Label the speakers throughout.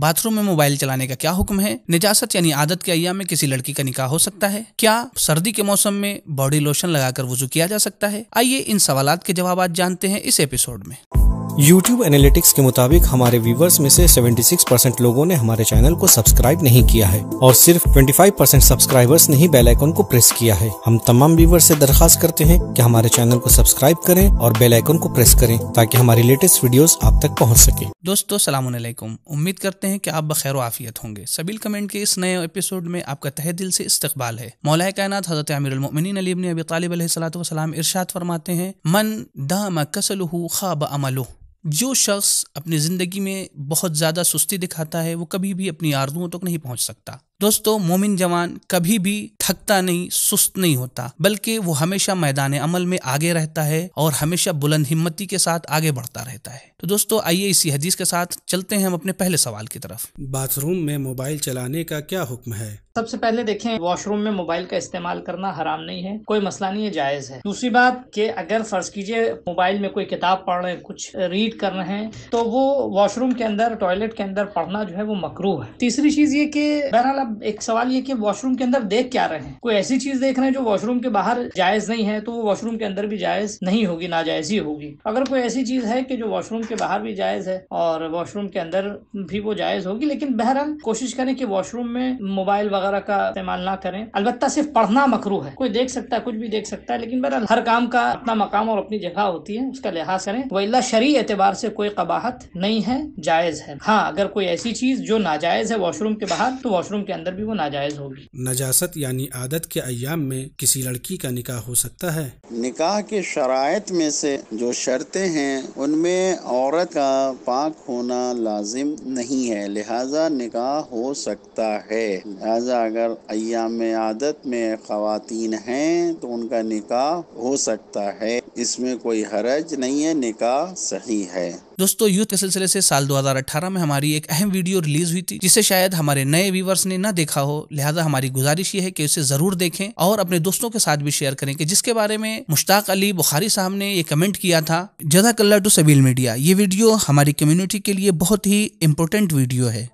Speaker 1: bathroom में mobile चलाने का क्या हुक्म है निजासत यानी आदत के अया में किसी लड़की का निकाह हो सकता है क्या सर्दी के मौसम में बॉडी लोशन लगाकर वजू किया जा सकता है आइए इन सवाल के जवाब जानते हैं इस एपिसोड में
Speaker 2: YouTube एनालिटिक्स के मुताबिक हमारे व्यूवर्स में से 76 परसेंट लोगों ने हमारे चैनल को सब्सक्राइब नहीं किया है और सिर्फ 25 परसेंट सब्सक्राइबर्स ने ही बेल आइकन को प्रेस किया है हम तमाम व्यूवर्स से दरखास्त करते हैं कि हमारे चैनल को सब्सक्राइब करें और बेल आइकन को प्रेस करें ताकि हमारी लेटेस्ट वीडियोस आप तक पहुंच सके
Speaker 1: दोस्तों सलाम उम्मीद करते हैं की आप बखैर आफियत होंगे सबील कमेंट के इस नए एपिसोड में आपका तह दिल से इस्तकबाल है मौलाए कायनात हजरत अमीरमिन अली अबी तालिब सलाम इरशाद फरमाते हैं मन दाम खाब अमलू जो शख्स अपनी ज़िंदगी में बहुत ज़्यादा सुस्ती दिखाता है वो कभी भी अपनी आर्जुओं तक तो नहीं पहुंच सकता दोस्तों मोमिन जवान कभी भी थकता नहीं सुस्त नहीं होता बल्कि वो हमेशा मैदान अमल में आगे रहता है और हमेशा बुलंद हिम्मती के साथ आगे बढ़ता रहता है तो दोस्तों आइए इसी हदीस के साथ चलते हैं हम अपने पहले सवाल की तरफ बाथरूम में मोबाइल चलाने का क्या हुक्म है
Speaker 3: सबसे पहले देखें वॉशरूम में मोबाइल का इस्तेमाल करना हराम नहीं है कोई मसला नहीं है जायज़ है दूसरी बात कि अगर फ़र्ज कीजिए मोबाइल में कोई किताब पढ़ रहे हैं कुछ रीड कर रहे हैं तो वो वॉशरूम के अंदर टॉयलेट के अंदर पढ़ना जो है वो मकरू है तीसरी चीज़ ये कि बहरहाल आप एक सवाल ये कि वॉशरूम के अंदर देख क्या रहे हैं कोई ऐसी चीज देख रहे हैं जो वॉशरूम के बाहर जायज नहीं है तो वो वॉशरूम के अंदर भी जायज नहीं होगी नाजायज ही होगी अगर कोई ऐसी चीज है कि जो वॉशरूम के बाहर भी जायज है और वॉशरूम के अंदर भी वो जायज होगी लेकिन बहरहाल कोशिश करें कि वॉशरूम में मोबाइल वगैरह का इस्तेमाल ना करें अलबत्ता सिर्फ पढ़ना मकरू है कोई देख सकता है कुछ भी देख सकता है लेकिन बहरहाल हर काम का अपना मकाम और अपनी जगह होती है उसका लिहाज करें वल्ला शरी एतबार से कोई कबाहत नहीं है जायज है हाँ अगर कोई ऐसी चीज जो नाजायज है वॉशरूम के बाहर तो वॉशरूम के के अंदर भी वो नाजायज होगी
Speaker 2: नजासत यानी आदत के अयाम में किसी लड़की का निकाह हो सकता है
Speaker 1: निकाह के शरात में से जो शर्तें हैं उनमें औरत का पाक होना लाजिम नहीं है लिहाजा निकाह हो सकता है लिहाजा अगर अयाम आदत में खातन हैं तो उनका निकाह हो सकता है इसमें कोई हरज नहीं है निकाह सही है दोस्तों यूथ के सिलसिले से साल 2018 में हमारी एक अहम वीडियो रिलीज हुई थी जिसे शायद हमारे नए व्यूवर्स ने ना देखा हो लिहाजा हमारी गुजारिश ये है कि उसे जरूर देखें और अपने दोस्तों के साथ भी शेयर करें कि जिसके बारे में मुश्ताक अली बुखारी साहब ने ये कमेंट किया था जदा कल्ला टू सबील मीडिया ये वीडियो हमारी कम्युनिटी के लिए बहुत ही इम्पोर्टेंट वीडियो है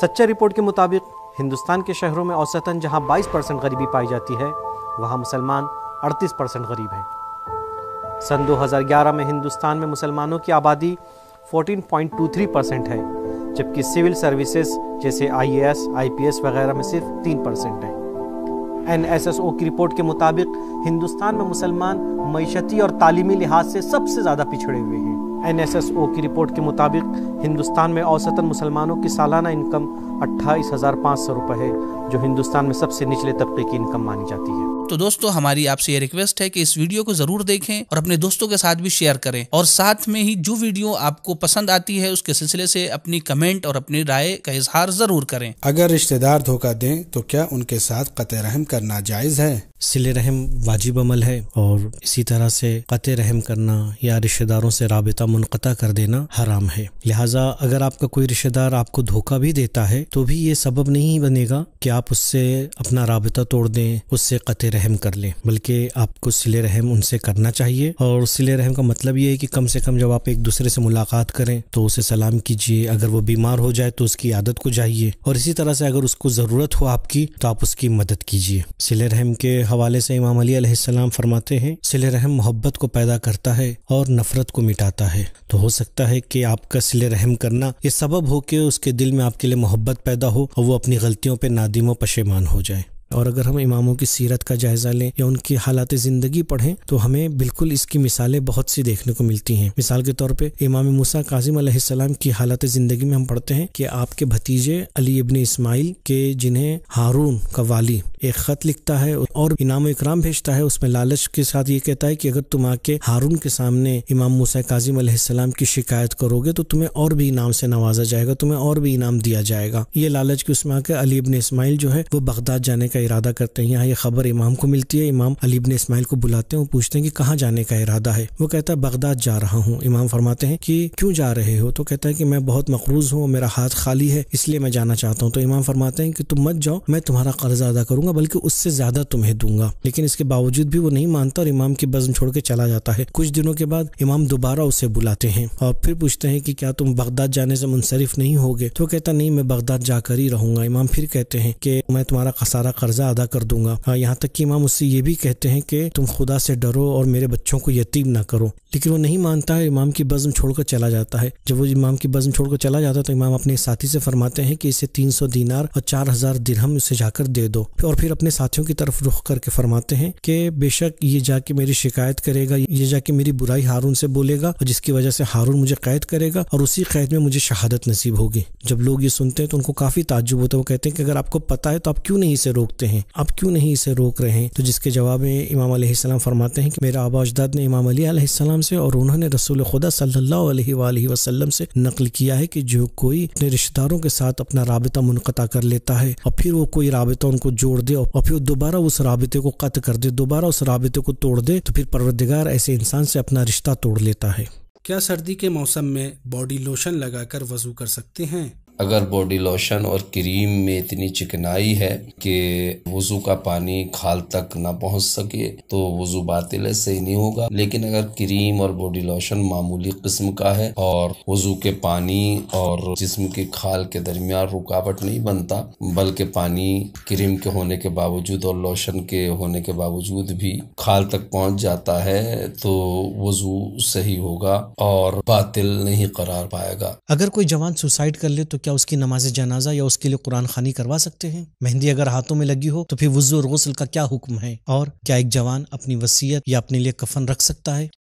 Speaker 2: सच्चा रिपोर्ट के मुताबिक हिंदुस्तान के शहरों में औसतन जहां 22 परसेंट गरीबी पाई जाती है वहां मुसलमान 38 परसेंट गरीब हैं सन 2011 में हिंदुस्तान में मुसलमानों की आबादी 14.23 परसेंट है जबकि सिविल सर्विसेज जैसे आईएएस, आईपीएस वगैरह में सिर्फ तीन परसेंट है एनएसएसओ की रिपोर्ट के मुताबिक हिंदुस्तान में मुसलमान मीशती और तालीमी लिहाज से सबसे ज़्यादा पिछड़े हुए हैं एनएसएसओ की रिपोर्ट के मुताबिक हिंदुस्तान में औसतन मुसलमानों की सालाना इनकम अट्ठाईस हज़ार पाँच सौ रुपये है जो हिंदुस्तान में सबसे निचले तबके की इनकम मानी जाती है
Speaker 1: तो दोस्तों हमारी आपसे ये रिक्वेस्ट है कि इस वीडियो को जरूर देखें और अपने दोस्तों के साथ भी शेयर करें और साथ में ही जो वीडियो आपको पसंद आती है उसके सिलसिले से अपनी कमेंट और अपनी राय का इजहार जरूर करें
Speaker 2: अगर रिश्तेदार धोखा दें तो क्या उनके साथ कत रहम करना जायज है सिले रहम वाजिब अमल है और इसी तरह से कत रहम करना या रिश्तेदारों से रबता मुनता कर देना हराम है लिहाजा अगर आपका कोई रिश्तेदार आपको धोखा भी देता है तो भी ये सबब नहीं बनेगा कि आप उससे अपना रबता तोड़ दें उससे कत रहम कर लें बल्कि आपको सिले रहम उनसे करना चाहिए और सिले रहम का मतलब ये है कि कम से कम जब आप एक दूसरे से मुलाकात करें तो उसे सलाम कीजिए अगर वो बीमार हो जाए तो उसकी आदत को जाइए और इसी तरह से अगर उसको ज़रूरत हो आपकी तो आप उसकी मदद कीजिए सिले रहम के हवाले से इमाम अली सलाम फरमाते हैं सिले रहम मोहब्बत को पैदा करता है और नफरत को मिटाता है तो हो सकता है कि आपका सिले रहम करना ये सबब हो के उसके दिल में आपके लिए मोहब्बत पैदा हो और वो अपनी गलतियों पर नादिम पशेमान हो जाए और अगर हम इमामों की सीरत का जायज़ा लें या उनकी हालात ज़िंदगी पढ़ें तो हमें बिल्कुल इसकी मिसालें बहुत सी देखने को मिलती हैं मिसाल के तौर पर इमाम मूसा काजिम अलैहिस्सलाम की हालात ज़िंदगी में हम पढ़ते हैं कि आपके भतीजे अली इबन इस्माइल के जिन्हें हारून का वाली एक ख़त लिखता है और इनाम इकराम भेजता है उसमें लालच के साथ ये कहता है कि अगर तुम आके हारून के सामने इमाम मूसा काजिम अलैहिस्सलाम की शिकायत करोगे तो तुम्हें और भी इनाम से नवाजा जाएगा तुम्हें और भी इनाम दिया जाएगा ये लालच के उसमें आके अली इबन इस्माइल जो है वो बगदाद जाने का का इरादा करते हैं यहाँ ये खबर इमाम को मिलती है इमाम अली इबन इसमाइल को बुलाते हैं और पूछते हैं कि कहाँ जाने का इरादा है वो कहता है बगदाद जा रहा हूँ इमाम फरमाते हैं कि क्यों जा रहे हो तो कहता है कि मैं बहुत मकरूज हूँ मेरा हाथ खाली है इसलिए मैं जाना चाहता हूँ तो इमाम फरमाते हैं कि तुम मत जाओ मैं तुम्हारा कर्ज अदा करूंगा बल्कि उससे ज्यादा तुम्हें दूंगा लेकिन इसके बावजूद भी वो नहीं मानता और इमाम की बजन छोड़ के चला जाता है कुछ दिनों के बाद इमाम दोबारा उसे बुलाते हैं और फिर पूछते हैं कि क्या तुम बगदाद जाने से मुनसरफ नहीं होगे तो कहता नहीं मैं बगदाद जाकर ही रहूंगा इमाम फिर कहते हैं कि मैं तुम्हारा खसारा कर्जा अदा कर दूंगा हाँ, यहाँ तक कि इमाम उससे ये भी कहते हैं कि तुम खुदा से डरो और मेरे बच्चों को यतीम ना करो लेकिन वो नहीं मानता है इमाम की बज़म छोड़कर चला जाता है जब वो इमाम की बज़म छोड़कर चला जाता है तो इमाम अपने साथी से फरमाते हैं कि इसे तीन सौ दिनार और चार हजार दिरहम उसे जाकर दे दो और फिर अपने साथियों की तरफ रुख करके फरमाते हैं कि बेशक ये जाके मेरी शिकायत करेगा ये जाके मेरी बुराई हारून से बोलेगा और जिसकी वजह से हारून मुझे कैद करेगा और उसी कैद में मुझे शहादत नसीब होगी जब लोग ये सुनते हैं तो उनको काफी ताजुब होता है वो कहते हैं कि अगर आपको पता है तो आप क्यों नहीं इसे रोकते रोकते हैं आप क्यों नहीं इसे रोक रहे हैं तो जिसके जवाब में इमाम अलैहिस्सलाम फरमाते हैं कि मेरा आबा अजदाद ने इमाम अलैहिस्सलाम से और उन्होंने रसूल खुदा सल्ला वसलम से नकल किया है कि जो कोई अपने रिश्तेदारों के साथ अपना रबता मुनता कर लेता है और फिर वो कोई रबता उनको जोड़ दे और फिर दोबारा उस रबते को कत कर दे दोबारा उस रबते को तोड़ दे तो फिर परवरदिगार ऐसे इंसान से अपना रिश्ता तोड़ लेता है क्या सर्दी के मौसम में बॉडी लोशन लगाकर वजू कर
Speaker 1: सकते हैं अगर बॉडी लोशन और क्रीम में इतनी चिकनाई है कि वज़ू का पानी खाल तक ना पहुंच सके तो वज़ू बातिल है सही नहीं होगा लेकिन अगर क्रीम और बॉडी लोशन मामूली किस्म का है और वज़ू के पानी और जिसम के खाल के दरमियान रुकावट नहीं बनता बल्कि पानी क्रीम के होने के बावजूद और लोशन के होने के बावजूद भी खाल तक पहुंच जाता है तो वज़ू सही होगा और बातिल नहीं करार पाएगा
Speaker 2: अगर कोई जवान सुसाइड कर ले तो क्या उसकी नमाज जनाजा या उसके लिए कुरान खानी करवा सकते हैं मेहंदी अगर हाथों में लगी हो तो फिर वजू और गसल का क्या हुक्म है और क्या एक जवान अपनी वसीयत या अपने लिए कफन रख सकता है